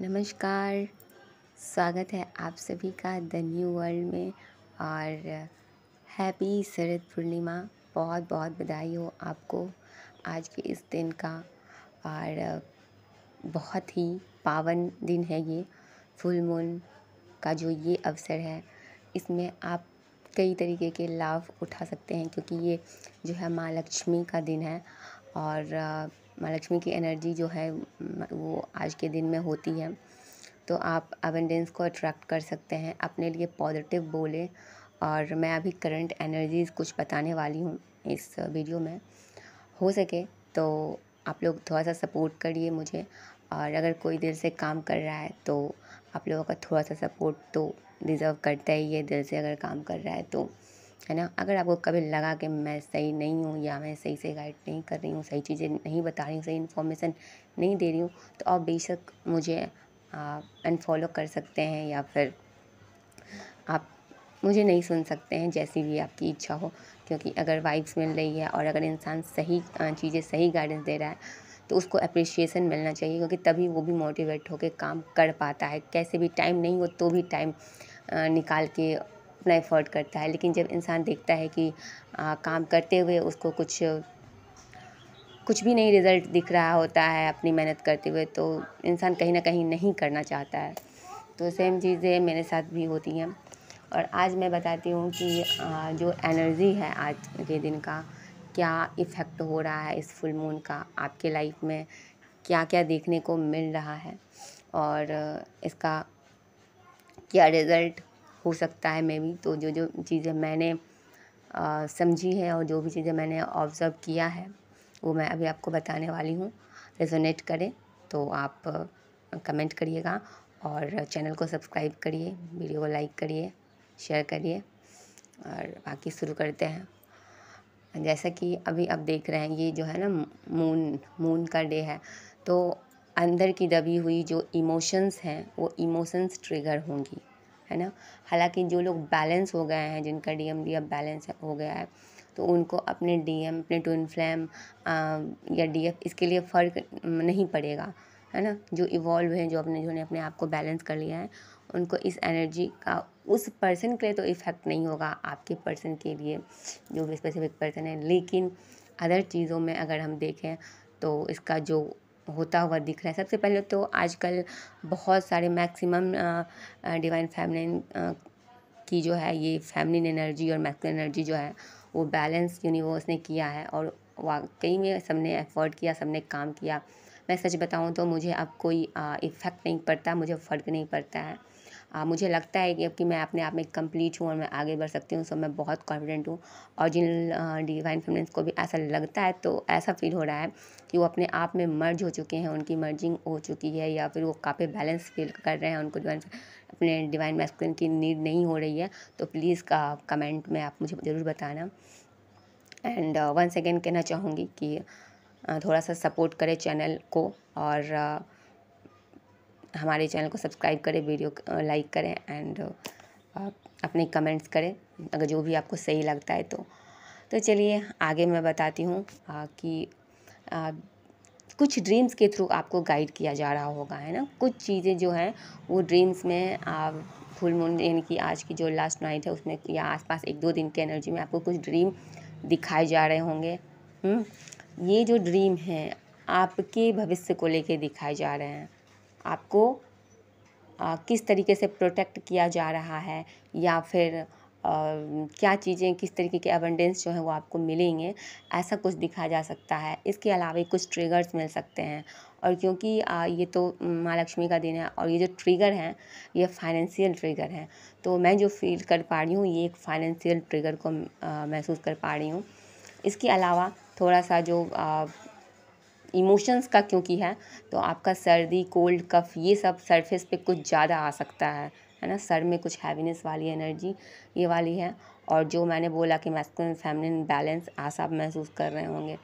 नमस्कार स्वागत है आप सभी का द न्यू वर्ल्ड में और हैप्पी शरद पूर्णिमा बहुत बहुत बधाई हो आपको आज के इस दिन का और बहुत ही पावन दिन है ये फुल मून का जो ये अवसर है इसमें आप कई तरीके के लाभ उठा सकते हैं क्योंकि ये जो है माँ लक्ष्मी का दिन है और माँ लक्ष्मी की एनर्जी जो है वो आज के दिन में होती है तो आप अबेंडेंस को अट्रैक्ट कर सकते हैं अपने लिए पॉजिटिव बोले और मैं अभी करंट एनर्जीज़ कुछ बताने वाली हूँ इस वीडियो में हो सके तो आप लोग थोड़ा सा सपोर्ट करिए मुझे और अगर कोई दिल से काम कर रहा है तो आप लोगों का थोड़ा सा सपोर्ट तो डिज़र्व करता ही है दिल से अगर काम कर रहा है तो है ना अगर आपको कभी लगा कि मैं सही नहीं हूँ या मैं सही से गाइड नहीं कर रही हूँ सही चीज़ें नहीं बता रही हूँ सही इन्फॉर्मेशन नहीं दे रही हूँ तो आप बेशक मुझे अनफॉलो कर सकते हैं या फिर आप मुझे नहीं सुन सकते हैं जैसी भी आपकी इच्छा हो क्योंकि अगर वाइब्स मिल रही है और अगर इंसान सही चीज़ें सही गाइडेंस दे रहा है तो उसको अप्रिसिएशन मिलना चाहिए क्योंकि तभी वो भी मोटिवेट होकर काम कर पाता है कैसे भी टाइम नहीं हो तो भी टाइम निकाल के अपना एफर्ट करता है लेकिन जब इंसान देखता है कि आ, काम करते हुए उसको कुछ कुछ भी नहीं रिज़ल्ट दिख रहा होता है अपनी मेहनत करते हुए तो इंसान कहीं ना कहीं नहीं करना चाहता है तो सेम चीज़ें मेरे साथ भी होती हैं और आज मैं बताती हूँ कि आ, जो एनर्जी है आज के दिन का क्या इफ़ेक्ट हो रहा है इस फुल मून का आपके लाइफ में क्या क्या देखने को मिल रहा है और इसका क्या रिज़ल्ट हो सकता है मे भी तो जो जो चीज़ें मैंने समझी है और जो भी चीज़ें मैंने ऑब्ज़र्व किया है वो मैं अभी आपको बताने वाली हूँ रेजोनेट करें तो आप कमेंट करिएगा और चैनल को सब्सक्राइब करिए वीडियो को लाइक करिए शेयर करिए और बाकी शुरू करते हैं जैसा कि अभी आप देख रहे हैं ये जो है ना मून मून का डे है तो अंदर की दबी हुई जो इमोशंस हैं वो इमोशंस ट्रिगर होंगी है ना हालांकि जो लोग बैलेंस हो गए हैं जिनका डी एम डी अब बैलेंस हो गया है तो उनको अपने डी एम अपने ट्विन फ्लैम या डी एफ इसके लिए फ़र्क नहीं पड़ेगा है ना जो इवॉल्व हैं जो अपने जिन्होंने अपने आप को बैलेंस कर लिया है उनको इस एनर्जी का उस पर्सन के लिए तो इफ़ेक्ट नहीं होगा आपके पर्सन के लिए जो भी स्पेसिफिक पर्सन है लेकिन अदर चीज़ों में अगर हम देखें तो इसका जो होता हुआ दिख रहा है सबसे पहले तो आजकल बहुत सारे मैक्सिमम डिवाइन फैमिलिन की जो है ये फैमिलिन एनर्जी और मैक्सिम एनर्जी जो है वो बैलेंस यूनिवर्स ने किया है और वाकई में सबने एफर्ट किया सबने काम किया मैं सच बताऊँ तो मुझे अब कोई इफ़ेक्ट नहीं पड़ता मुझे फ़र्क नहीं पड़ता है आ, मुझे लगता है कि अब कि मैं अपने आप में कंप्लीट हूँ और मैं आगे बढ़ सकती हूँ सो मैं बहुत कॉन्फिडेंट हूँ और जिन डिवाइन फेमिनेंस को भी ऐसा लगता है तो ऐसा फील हो रहा है कि वो अपने आप में मर्ज हो चुके हैं उनकी मर्जिंग हो चुकी है या फिर वो काफ़ी बैलेंस फील कर रहे हैं उनको डिवाइन अपने डिवाइन मैस्कुलिन की नीड नहीं हो रही है तो प्लीज़ का कमेंट में आप मुझे ज़रूर बताना एंड वंस अगेन कहना चाहूँगी कि uh, थोड़ा सा सपोर्ट करें चैनल को और uh, हमारे चैनल को सब्सक्राइब करें वीडियो लाइक करें एंड अपने कमेंट्स करें अगर जो भी आपको सही लगता है तो तो चलिए आगे मैं बताती हूँ कि आ, कुछ ड्रीम्स के थ्रू आपको गाइड किया जा रहा होगा है ना कुछ चीज़ें जो हैं वो ड्रीम्स में आप फुल मून यानी कि आज की जो लास्ट नाइट है उसमें या आसपास एक दो दिन के एनर्जी में आपको कुछ ड्रीम दिखाए जा रहे होंगे हुँ? हम्म? ये जो ड्रीम है आपके भविष्य को लेके दिखाए जा रहे हैं आपको किस तरीके से प्रोटेक्ट किया जा रहा है या फिर क्या चीज़ें किस तरीके के अबंडेंस जो है वो आपको मिलेंगे ऐसा कुछ दिखाया जा सकता है इसके अलावा कुछ ट्रिगर्स मिल सकते हैं और क्योंकि ये तो माँ लक्ष्मी का दिन है और ये जो ट्रिगर हैं ये फाइनेंशियल ट्रिगर हैं तो मैं जो फील कर पा रही हूँ ये एक फाइनेंशियल ट्रिगर को महसूस कर पा रही हूँ इसके अलावा थोड़ा सा जो इमोशंस का क्योंकि है तो आपका सर्दी कोल्ड कफ ये सब सरफेस पे कुछ ज़्यादा आ सकता है है ना सर में कुछ हैवीनेस वाली एनर्जी ये वाली है और जो मैंने बोला कि मैस्कुलिन फैमिलिन बैलेंस आसाब महसूस कर रहे होंगे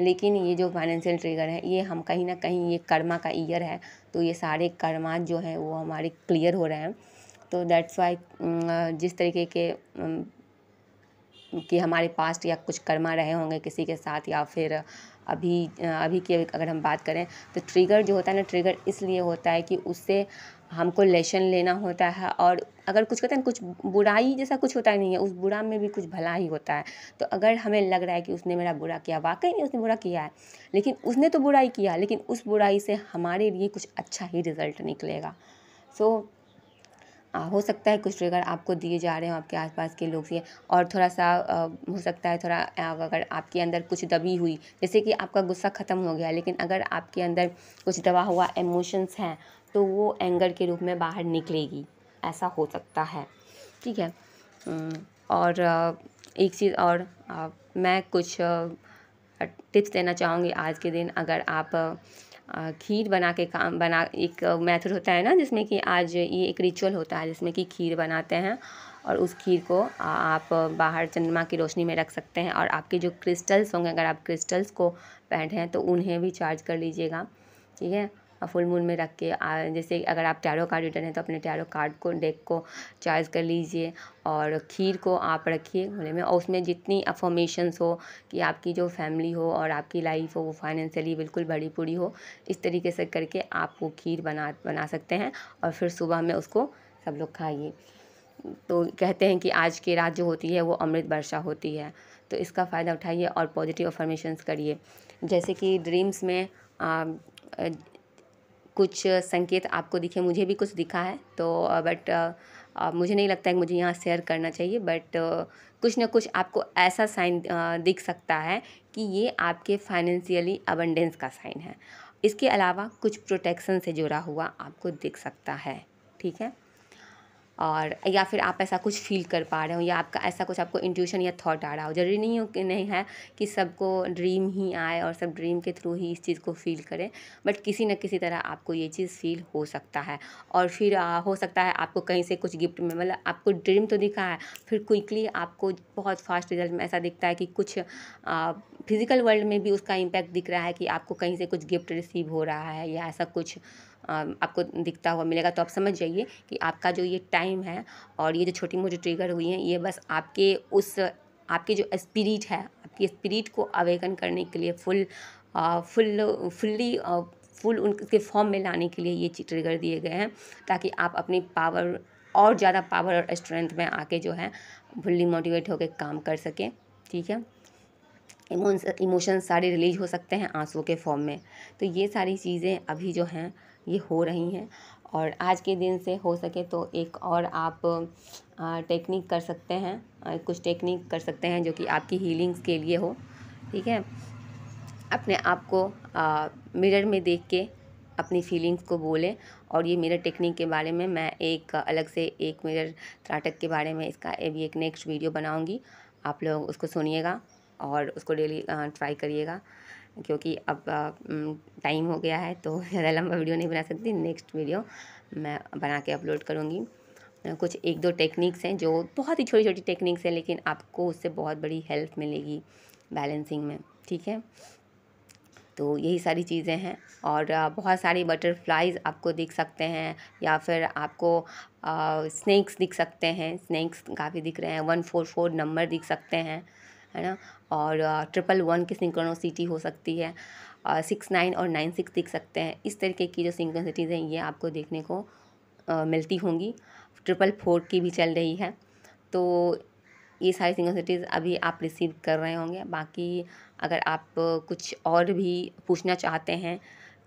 लेकिन ये जो फाइनेंशियल ट्रिगर है ये हम कहीं ना कहीं ये कर्मा का ईयर है तो ये सारे कर्मा जो हैं वो हमारे क्लियर हो रहे हैं तो दैट्स वाई जिस तरीके के कि हमारे पास्ट या कुछ कर्मा रहे होंगे किसी के साथ या फिर अभी अभी की अगर हम बात करें तो ट्रिगर जो होता है ना ट्रिगर इसलिए होता है कि उससे हमको लेसन लेना होता है और अगर कुछ कहते हैं कुछ बुराई जैसा कुछ होता ही नहीं है उस बुरा में भी कुछ भला ही होता है तो अगर हमें लग रहा है कि उसने मेरा बुरा किया वाकई नहीं उसने बुरा किया है लेकिन उसने तो बुराई किया लेकिन उस बुराई से हमारे लिए कुछ अच्छा ही रिज़ल्ट निकलेगा सो so, हो सकता है कुछ ट्रिगर आपको दिए जा रहे हो आपके आसपास के लोग से और थोड़ा सा हो सकता है थोड़ा अगर आपके अंदर कुछ दबी हुई जैसे कि आपका गुस्सा ख़त्म हो गया लेकिन अगर आपके अंदर कुछ दबा हुआ इमोशंस हैं तो वो एंगर के रूप में बाहर निकलेगी ऐसा हो सकता है ठीक है हम्म, और एक चीज़ और मैं कुछ टिप्स देना चाहूँगी आज के दिन अगर आप खीर बना के काम बना एक मेथड होता है ना जिसमें कि आज ये एक रिचुअल होता है जिसमें कि खीर बनाते हैं और उस खीर को आप बाहर चंद्रमा की रोशनी में रख सकते हैं और आपके जो क्रिस्टल्स होंगे अगर आप क्रिस्टल्स को बैठे हैं तो उन्हें भी चार्ज कर लीजिएगा ठीक है और फुल मून में रख के जैसे अगर आप टैरो कार्ड रिटर्न है तो अपने टैरो कार्ड को डेक को चार्ज कर लीजिए और खीर को आप रखिए गले में और उसमें जितनी अफॉर्मेशंस हो कि आपकी जो फैमिली हो और आपकी लाइफ हो वो फाइनेंशियली बिल्कुल बड़ी पूरी हो इस तरीके से करके आप वो खीर बना बना सकते हैं और फिर सुबह में उसको सब लोग खाइए तो कहते हैं कि आज की रात जो होती है वो अमृत वर्षा होती है तो इसका फ़ायदा उठाइए और पॉजिटिव अफर्मेशंस करिए जैसे कि ड्रीम्स में आ, कुछ संकेत आपको दिखे मुझे भी कुछ दिखा है तो बट मुझे नहीं लगता है कि मुझे यहाँ शेयर करना चाहिए बट कुछ ना कुछ आपको ऐसा साइन दिख सकता है कि ये आपके फाइनेंशियली अबंडेंस का साइन है इसके अलावा कुछ प्रोटेक्शन से जुड़ा हुआ आपको दिख सकता है ठीक है और या फिर आप ऐसा कुछ फील कर पा रहे हो या आपका ऐसा कुछ आपको इंट्यूशन या थॉट आ रहा हो ज़रूरी नहीं हो कि नहीं है कि सबको ड्रीम ही आए और सब ड्रीम के थ्रू ही इस चीज़ को फील करें बट किसी न किसी तरह आपको ये चीज़ फील हो सकता है और फिर आ, हो सकता है आपको कहीं से कुछ गिफ्ट में मतलब आपको ड्रीम तो दिखा है फिर क्विकली आपको बहुत फास्ट रिजल्ट में ऐसा दिखता है कि कुछ फिज़िकल वर्ल्ड में भी उसका इम्पैक्ट दिख रहा है कि आपको कहीं से कुछ गिफ्ट रिसीव हो रहा है या ऐसा कुछ आपको दिखता हुआ मिलेगा तो आप समझ जाइए कि आपका जो ये टाइम है और ये जो छोटी मोटी ट्रिगर हुई हैं ये बस आपके उस आपके जो स्पिरिट है आपकी स्पिरिट को अवेकन करने के लिए फुल आ, फुल फुल्ली फुल उनके फॉर्म में लाने के लिए ये ट्रिगर दिए गए हैं ताकि आप अपनी पावर और ज़्यादा पावर और स्ट्रेंथ में आके जो है फुल्ली मोटिवेट होकर काम कर सकें ठीक है इमोशंस सारे रिलीज हो सकते हैं आंसुओं के फॉर्म में तो ये सारी चीज़ें अभी जो हैं ये हो रही हैं और आज के दिन से हो सके तो एक और आप टेक्निक कर सकते हैं कुछ टेक्निक कर सकते हैं जो कि आपकी हीलिंग्स के लिए हो ठीक है अपने आप को मिरर में देख के अपनी फीलिंग्स को बोलें और ये मिरर टेक्निक के बारे में मैं एक अलग से एक मिरर त्राटक के बारे में इसका भी एक नेक्स्ट वीडियो बनाऊंगी आप लोग उसको सुनिएगा और उसको डेली ट्राई करिएगा क्योंकि अब टाइम हो गया है तो ज़्यादा लंबा वीडियो नहीं बना सकती नेक्स्ट वीडियो मैं बना के अपलोड करूँगी कुछ एक दो टेक्निक्स हैं जो बहुत ही छोटी छोटी टेक्निक्स हैं लेकिन आपको उससे बहुत बड़ी हेल्प मिलेगी बैलेंसिंग में ठीक है तो यही सारी चीज़ें हैं और बहुत सारी बटरफ्लाइज आपको दिख सकते हैं या फिर आपको स्नैक्स दिख सकते हैं स्नैक्स काफ़ी दिख रहे हैं वन फोर फोर नंबर दिख सकते हैं है ना और ट्रिपल वन की सिंक्रोनोसिटी हो सकती है सिक्स नाइन और नाइन सिक्स दिख सकते हैं इस तरीके की जो सिंक्रोसिटीज़ हैं ये आपको देखने को आ, मिलती होंगी ट्रिपल फोर की भी चल रही है तो ये सारी सिंक्रोसिटीज़ अभी आप रिसीव कर रहे होंगे बाकी अगर आप कुछ और भी पूछना चाहते हैं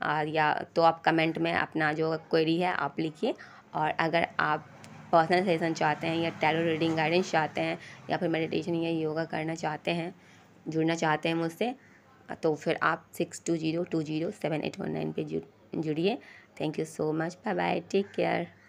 आ, या तो आप कमेंट में अपना जो क्वेरी है आप लिखिए और अगर आप पर्सनल सेशन चाहते हैं या टैरो रीडिंग गाइडेंस चाहते हैं या फिर मेडिटेशन या योगा करना चाहते हैं जुड़ना चाहते हैं मुझसे तो फिर आप six two zero two zero seven eight one nine पर जुड़िए thank you so much bye bye take care